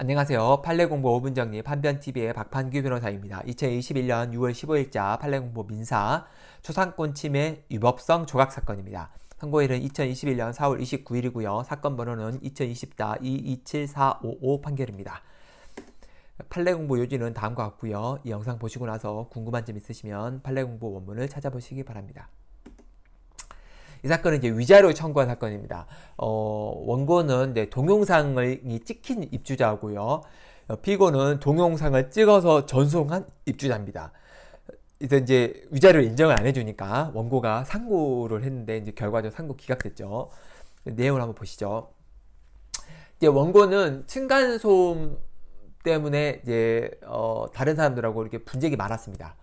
안녕하세요. 판례공보 5분정리 판변TV의 박판규 변호사입니다. 2021년 6월 15일자 판례공보 민사 초상권 침해 위법성 조각 사건입니다. 선고일은 2021년 4월 29일이고요. 사건 번호는 2020-227455 판결입니다. 판례공보 요지는 다음과 같고요. 이 영상 보시고 나서 궁금한 점 있으시면 판례공보 원문을 찾아보시기 바랍니다. 이 사건은 이제 위자료 청구한 사건입니다. 어, 원고는 네, 동영상을 찍힌 입주자고요. 어, 피고는 동영상을 찍어서 전송한 입주자입니다. 이제 이제 위자료 인정을 안 해주니까 원고가 상고를 했는데 이제 결과적으로 상고 기각됐죠. 내용을 한번 보시죠. 이제 원고는 층간소음 때문에 이제 어 다른 사람들하고 이렇게 분쟁이 많았습니다.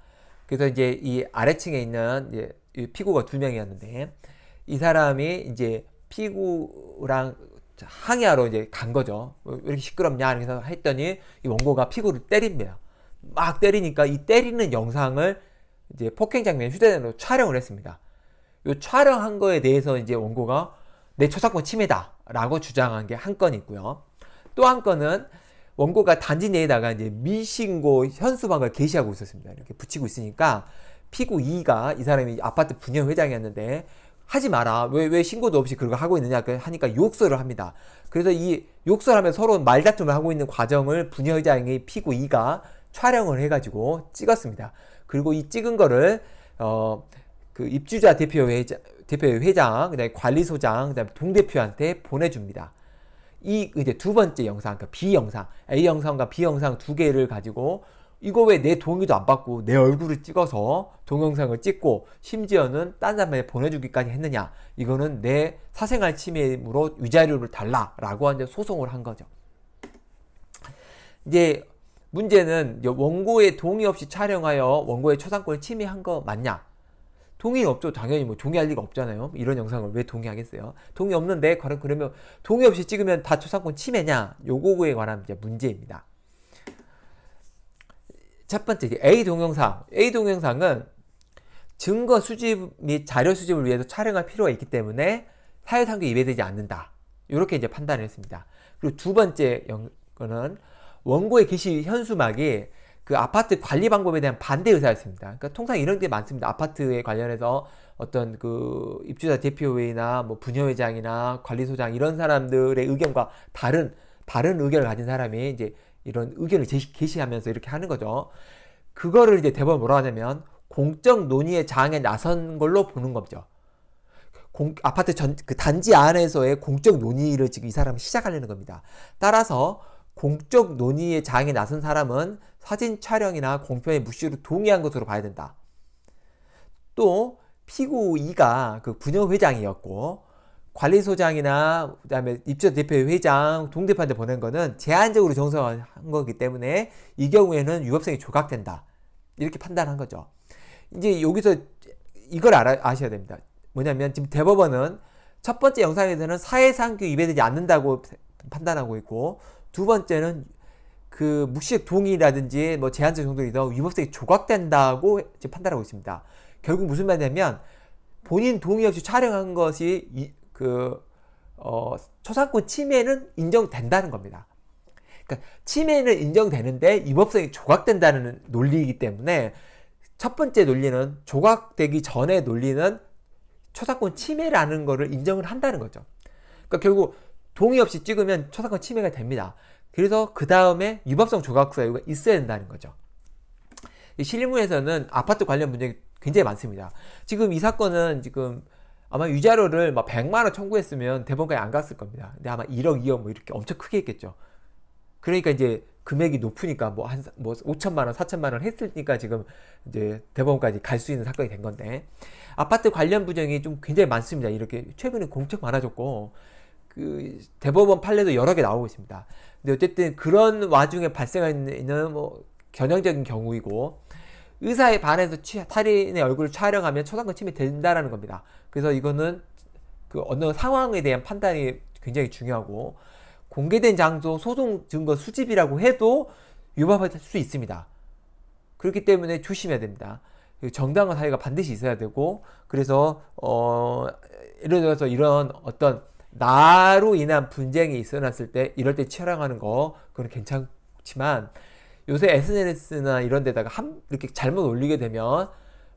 그래서 이제 이 아래층에 있는 피고가 두 명이었는데 이 사람이 이제 피구랑 항야로 이제 간 거죠. 뭐 왜 이렇게 시끄럽냐 그서 했더니 이 원고가 피구를 때린대요. 막 때리니까 이 때리는 영상을 이제 폭행 장면 휴대전화로 촬영을 했습니다. 이 촬영한 거에 대해서 이제 원고가 내 저작권 침해다라고 주장한 게 한 건 있고요. 또 한 건은 원고가 단지 내에다가 이제 미신고 현수막을 게시하고 있었습니다. 이렇게 붙이고 있으니까 피구 2가 이 사람이 아파트 분양 회장이었는데 하지 마라. 왜, 왜 신고도 없이 그걸 하고 있느냐. 그 하니까 욕설을 합니다. 그래서 이 욕설하면 서로 말다툼을 하고 있는 과정을 부녀장의 피고 이가 촬영을 해가지고 찍었습니다. 그리고 이 찍은 거를, 어, 그 입주자 대표회, 대표회 장 그다음에 관리소장, 그다음에 동대표한테 보내줍니다. 이 이제 두 번째 영상, 그 B 영상, A 영상과 B 영상 두 개를 가지고 이거 왜 내 동의도 안 받고 내 얼굴을 찍어서 동영상을 찍고 심지어는 딴 사람에게 보내주기까지 했느냐 이거는 내 사생활 침해임으로 위자료를 달라라고 하는데 소송을 한 거죠. 이제 문제는 원고의 동의 없이 촬영하여 원고의 초상권을 침해한 거 맞냐? 동의 없죠. 당연히 뭐 동의할 리가 없잖아요. 이런 영상을 왜 동의하겠어요? 동의 없는데 그러면 동의 없이 찍으면 다 초상권 침해냐? 요거에 관한 문제입니다. 첫 번째 A 동영상. A 동영상은 증거 수집 및 자료 수집을 위해서 촬영할 필요가 있기 때문에 사회상규 위배되지 않는다. 이렇게 이제 판단을 했습니다. 그리고 두 번째 거는 원고의 게시 현수막이 그 아파트 관리 방법에 대한 반대 의사였습니다. 그러니까 통상 이런 게 많습니다. 아파트에 관련해서 어떤 그 입주자 대표회의나 뭐 분여회장이나 관리소장 이런 사람들의 의견과 다른 다른 의견을 가진 사람이 이제 이런 의견을 제시, 게시하면서 이렇게 하는 거죠. 그거를 이제 대법원 뭐라 하냐면 공적 논의의 장에 나선 걸로 보는 거죠. 공, 아파트 전, 그 단지 안에서의 공적 논의를 지금 이 사람은 시작하려는 겁니다. 따라서 공적 논의의 장에 나선 사람은 사진 촬영이나 공표의 무시로 동의한 것으로 봐야 된다. 또 피고 2가 그 부녀회장이었고 관리소장이나 그다음에 입주 대표 회장, 동대표한테 보낸 거는 제한적으로 정서한 거기 때문에 이 경우에는 유법성이 조각된다. 이렇게 판단한 거죠. 이제 여기서 이걸 알아, 아셔야 됩니다. 뭐냐면 지금 대법원은 첫 번째 영상에서는 사회상규 위배되지 않는다고 판단하고 있고 두 번째는 그 무시적 동의라든지 뭐 제한적 정도이더 위법성이 조각된다고 지금 판단하고 있습니다. 결국 무슨 말이냐면 본인 동의 없이 촬영한 것이 그 어, 초상권 침해는 인정된다는 겁니다. 그러니까 침해는 인정되는데 위법성이 조각된다는 논리이기 때문에 첫 번째 논리는 조각되기 전의 논리는 초상권 침해라는 것을 인정을 한다는 거죠. 그러니까 결국 동의 없이 찍으면 초상권 침해가 됩니다. 그래서 그 다음에 위법성 조각 사유가 있어야 된다는 거죠. 실무에서는 아파트 관련 문제 굉장히 많습니다. 지금 이 사건은 지금 아마 위자료를막 100만 원 청구했으면 대법원까지 안 갔을 겁니다. 근데 아마 1억, 2억 뭐 이렇게 엄청 크게 했겠죠. 그러니까 이제 금액이 높으니까 뭐 한뭐 뭐 5천만 원, 4천만 원 했으니까 지금 이제 대법원까지 갈 수 있는 사건이 된 건데 아파트 관련 부정이 좀 굉장히 많습니다. 이렇게 최근에 공책 많아졌고 그 대법원 판례도 여러 개 나오고 있습니다. 근데 어쨌든 그런 와중에 발생하는 뭐 겨냥적인 경우이고 의사에 반해서 취, 살인의 얼굴을 촬영하면 초상권 침해 된다라는 겁니다. 그래서 이거는 그 어느 상황에 대한 판단이 굉장히 중요하고 공개된 장소 소송 증거 수집이라고 해도 위법할 수 있습니다. 그렇기 때문에 조심해야 됩니다. 그 정당한 사회가 반드시 있어야 되고 그래서 어 예를 들어서 이런 어떤 나로 인한 분쟁이 있어났을 때 이럴 때 촬영하는 거 그건 괜찮지만 요새 SNS나 이런 데다가 한, 이렇게 잘못 올리게 되면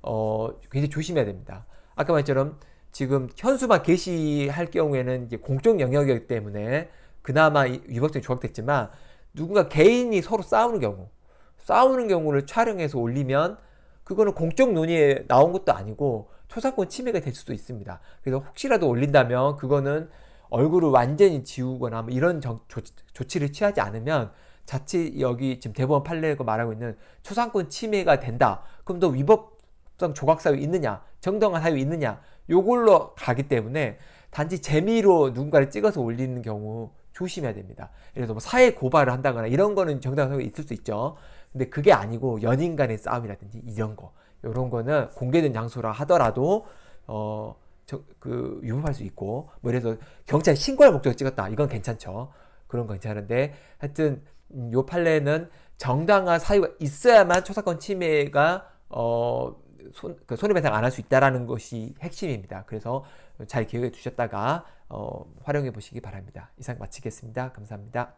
어, 굉장히 조심해야 됩니다. 아까 말처럼 지금 현수막 게시할 경우에는 이제 공적 영역이기 때문에 그나마 유법적이 조각됐지만 누군가 개인이 서로 싸우는 경우, 싸우는 경우를 촬영해서 올리면 그거는 공적 논의에 나온 것도 아니고 초사권 침해가 될 수도 있습니다. 그래서 혹시라도 올린다면 그거는 얼굴을 완전히 지우거나 뭐 이런 조, 조치를 취하지 않으면 자칫 여기 지금 대법원 판례고 말하고 있는 초상권 침해가 된다. 그럼 또 위법성 조각 사유 있느냐? 정당한 사유 있느냐? 요걸로 가기 때문에 단지 재미로 누군가를 찍어서 올리는 경우 조심해야 됩니다. 예를 들어 뭐 사회 고발을 한다거나 이런 거는 정당한 사유가 있을 수 있죠. 근데 그게 아니고 연인 간의 싸움이라든지 이런 거. 요런 거는 공개된 장소라 하더라도 어, 저, 그 유법할 수 있고 뭐 이래서 경찰 신고할 목적을 찍었다. 이건 괜찮죠. 그런 건 괜찮은데 하여튼 요 판례는 정당한 사유가 있어야만 초사권 침해가 어, 손, 그 손해배상 안 할 수 있다라는 것이 핵심입니다. 그래서 잘 기억해 두셨다가 어, 활용해 보시기 바랍니다. 이상 마치겠습니다. 감사합니다.